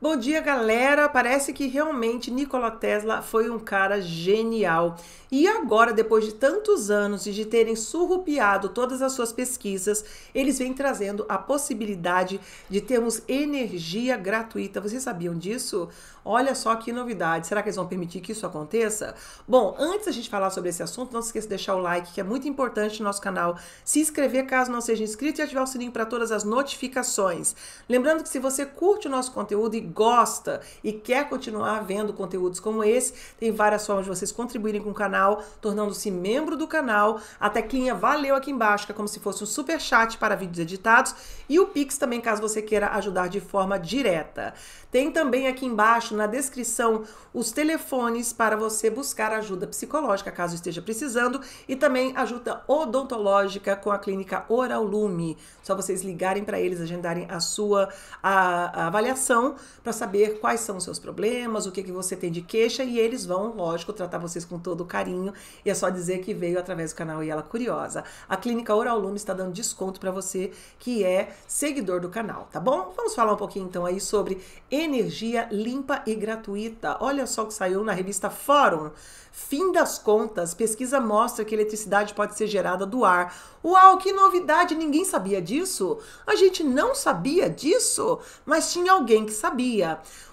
Bom dia, galera! Parece que realmente Nikola Tesla foi um cara genial. E agora, depois de tantos anos e de terem surrupiado todas as suas pesquisas, eles vêm trazendo a possibilidade de termos energia gratuita. Vocês sabiam disso? Olha só que novidade. Será que eles vão permitir que isso aconteça? Bom, antes da gente falar sobre esse assunto, não se esqueça de deixar o like, que é muito importante no nosso canal, se inscrever caso não seja inscrito e ativar o sininho para todas as notificações. Lembrando que se você curte o nosso conteúdo e gosta e quer continuar vendo conteúdos como esse, tem várias formas de vocês contribuírem com o canal, tornando-se membro do canal. A teclinha valeu aqui embaixo, que é como se fosse um super chat para vídeos editados e o Pix também, caso você queira ajudar de forma direta. Tem também aqui embaixo na descrição os telefones para você buscar ajuda psicológica, caso esteja precisando, e também ajuda odontológica com a clínica Oral Lume. Só vocês ligarem para eles, agendarem a sua a, a avaliação para saber quais são os seus problemas, o que, que você tem de queixa, e eles vão, lógico, tratar vocês com todo o carinho. E é só dizer que veio através do canal E Ela Curiosa. A Clínica Oral Lume está dando desconto para você que é seguidor do canal, tá bom? Vamos falar um pouquinho então aí sobre energia limpa e gratuita. Olha só o que saiu na revista Fórum. Fim das contas, pesquisa mostra que eletricidade pode ser gerada do ar. Uau, que novidade! Ninguém sabia disso? A gente não sabia disso, mas tinha alguém que sabia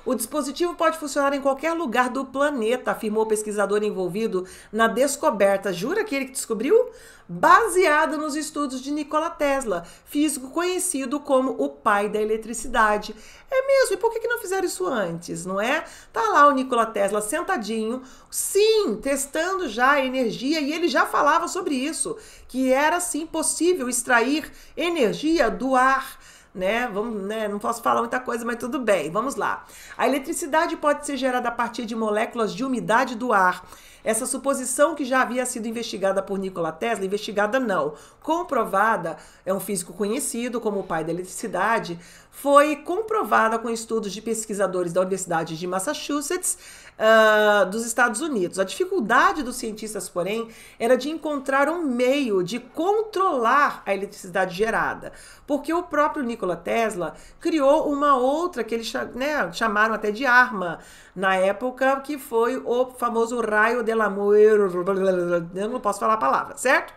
o dispositivo pode funcionar em qualquer lugar do planeta, afirmou o pesquisador envolvido na descoberta. Jura que ele que descobriu? Baseada nos estudos de Nikola Tesla, físico conhecido como o pai da eletricidade. É mesmo? E por que não fizeram isso antes, não é? Tá lá o Nikola Tesla sentadinho, sim, testando já a energia, e ele já falava sobre isso, que era sim possível extrair energia do ar né? Vamos, né? Não posso falar muita coisa, mas tudo bem, vamos lá. A eletricidade pode ser gerada a partir de moléculas de umidade do ar. Essa suposição que já havia sido investigada por Nikola Tesla, investigada não, comprovada, é um físico conhecido como o pai da eletricidade, foi comprovada com estudos de pesquisadores da Universidade de Massachusetts, uh, dos Estados Unidos. A dificuldade dos cientistas, porém, era de encontrar um meio de controlar a eletricidade gerada, porque o próprio Nikola Tesla criou uma outra que eles né, chamaram até de arma na época, que foi o famoso raio de Lamour. Eu não posso falar a palavra, certo?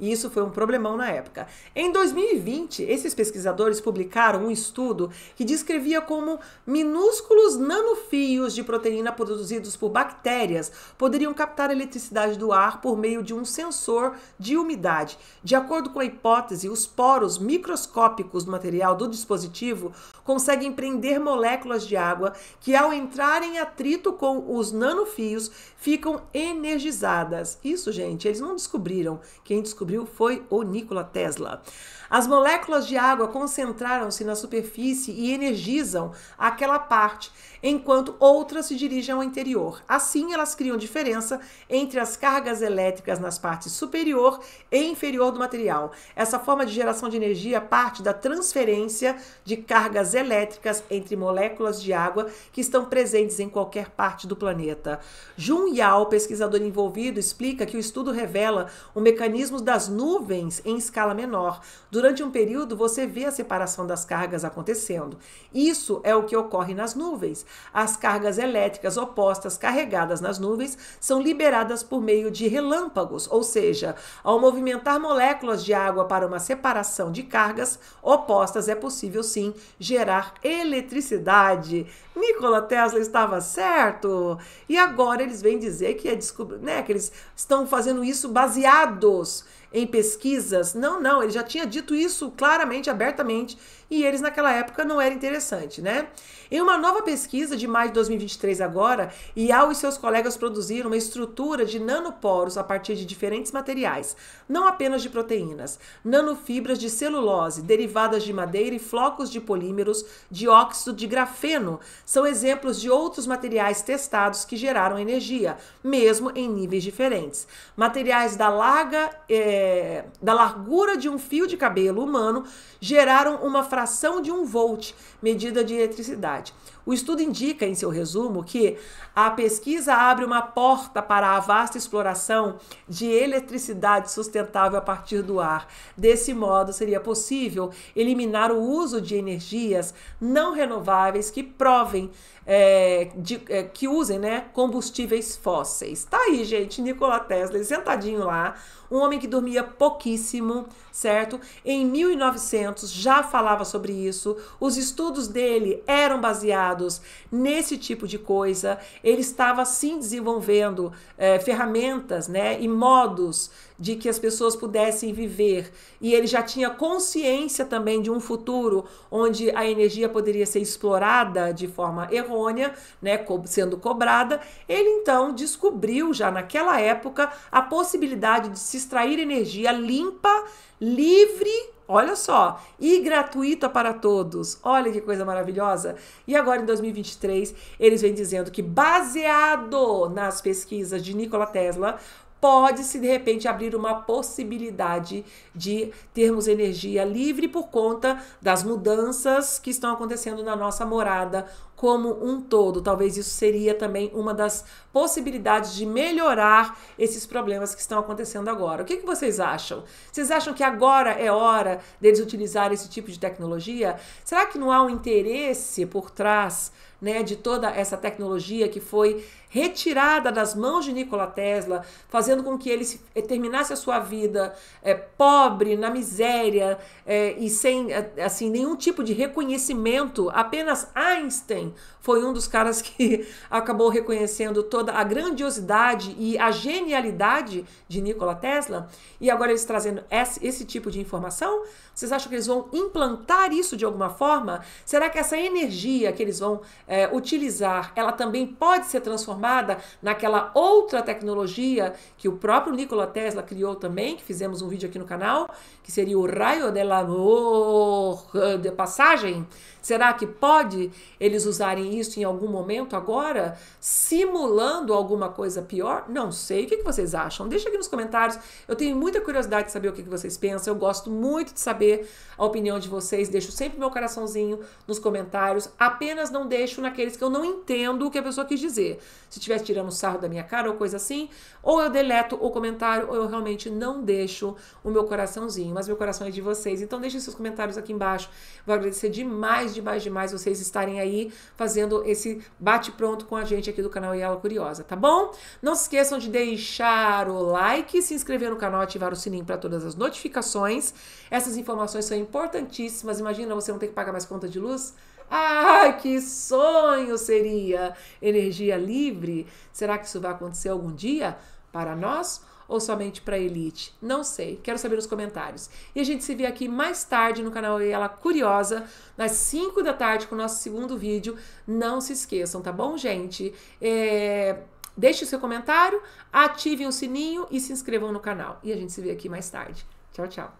E isso foi um problemão na época. Em 2020, esses pesquisadores publicaram um estudo que descrevia como minúsculos nanofios de proteína produzidos por bactérias poderiam captar a eletricidade do ar por meio de um sensor de umidade. De acordo com a hipótese, os poros microscópicos do material do dispositivo conseguem prender moléculas de água que, ao entrarem em atrito com os nanofios, ficam energizadas. Isso, gente, eles não descobriram. Quem descobriu descobriu foi o Nikola Tesla. As moléculas de água concentraram-se na superfície e energizam aquela parte, enquanto outras se dirigem ao interior. Assim, elas criam diferença entre as cargas elétricas nas partes superior e inferior do material. Essa forma de geração de energia é parte da transferência de cargas elétricas entre moléculas de água que estão presentes em qualquer parte do planeta. Jun Yao, pesquisador envolvido, explica que o estudo revela o mecanismo da das nuvens em escala menor. Durante um período, você vê a separação das cargas acontecendo. Isso é o que ocorre nas nuvens. As cargas elétricas opostas carregadas nas nuvens são liberadas por meio de relâmpagos, ou seja, ao movimentar moléculas de água para uma separação de cargas opostas, é possível sim gerar eletricidade. Nikola Tesla estava certo. E agora eles vêm dizer que é descobrir, né, que eles estão fazendo isso baseados em pesquisas. Não, não, ele já tinha dito isso claramente, abertamente, e eles naquela época não era interessante, né? Em uma nova pesquisa de maio de 2023 agora, Yao e seus colegas produziram uma estrutura de nanoporos a partir de diferentes materiais, não apenas de proteínas, nanofibras de celulose, derivadas de madeira e flocos de polímeros de óxido de grafeno. São exemplos de outros materiais testados que geraram energia, mesmo em níveis diferentes. Materiais da larga eh, é, da largura de um fio de cabelo humano geraram uma fração de um volt, medida de eletricidade. O estudo indica, em seu resumo, que a pesquisa abre uma porta para a vasta exploração de eletricidade sustentável a partir do ar. Desse modo, seria possível eliminar o uso de energias não renováveis que provem é, de, é, que usem né, combustíveis fósseis. Tá aí, gente, Nikola Tesla sentadinho lá, um homem que dormia pouquíssimo, certo? Em 1900 já falava sobre isso. Os estudos dele eram baseados dados, nesse tipo de coisa. Ele estava sim desenvolvendo é, ferramentas né, e modos de que as pessoas pudessem viver. E ele já tinha consciência também de um futuro onde a energia poderia ser explorada de forma errônea, né, sendo cobrada. Ele então descobriu já naquela época a possibilidade de se extrair energia limpa, livre Olha só, e gratuita para todos. Olha que coisa maravilhosa. E agora em 2023, eles vêm dizendo que baseado nas pesquisas de Nikola Tesla, pode-se de repente abrir uma possibilidade de termos energia livre por conta das mudanças que estão acontecendo na nossa morada como um todo. Talvez isso seria também uma das possibilidades de melhorar esses problemas que estão acontecendo agora. O que, que vocês acham? Vocês acham que agora é hora deles utilizar esse tipo de tecnologia? Será que não há um interesse por trás? Né, de toda essa tecnologia que foi retirada das mãos de Nikola Tesla, fazendo com que ele eh, terminasse a sua vida é, pobre, na miséria é, e sem assim nenhum tipo de reconhecimento. Apenas Einstein foi um dos caras que acabou reconhecendo toda a grandiosidade e a genialidade de Nikola Tesla, e agora eles trazendo esse, esse tipo de informação, vocês acham que eles vão implantar isso de alguma forma? Será que essa energia que eles vão é, utilizar, ela também pode ser transformada naquela outra tecnologia que o próprio Nikola Tesla criou também, que fizemos um vídeo aqui no canal, que seria o raio del amor eh, de passagem? Será que pode eles usar usarem isso em algum momento agora, simulando alguma coisa pior? Não sei. O que vocês acham? Deixa aqui nos comentários. Eu tenho muita curiosidade de saber o que vocês pensam. Eu gosto muito de saber a opinião de vocês. Deixo sempre meu coraçãozinho nos comentários. Apenas não deixo naqueles que eu não entendo o que a pessoa quis dizer. Se estiver tirando sarro da minha cara ou coisa assim, ou eu deleto o comentário, ou eu realmente não deixo o meu coraçãozinho. Mas meu coração é de vocês. Então deixem seus comentários aqui embaixo. Vou agradecer demais, demais, demais vocês estarem aí fazendo esse bate-pronto com a gente aqui do canal Yala Curiosa, tá bom? Não se esqueçam de deixar o like, se inscrever no canal, ativar o sininho para todas as notificações. Essas informações são importantíssimas. Imagina você não ter que pagar mais conta de luz? Ah, que sonho seria! Energia livre. Será que isso vai acontecer algum dia para nós? ou somente para elite? Não sei, quero saber nos comentários. E a gente se vê aqui mais tarde no canal Ela Curiosa, às 5 da tarde com o nosso segundo vídeo. Não se esqueçam, tá bom, gente? É... Deixe o seu comentário, ativem o sininho e se inscrevam no canal. E a gente se vê aqui mais tarde. Tchau, tchau.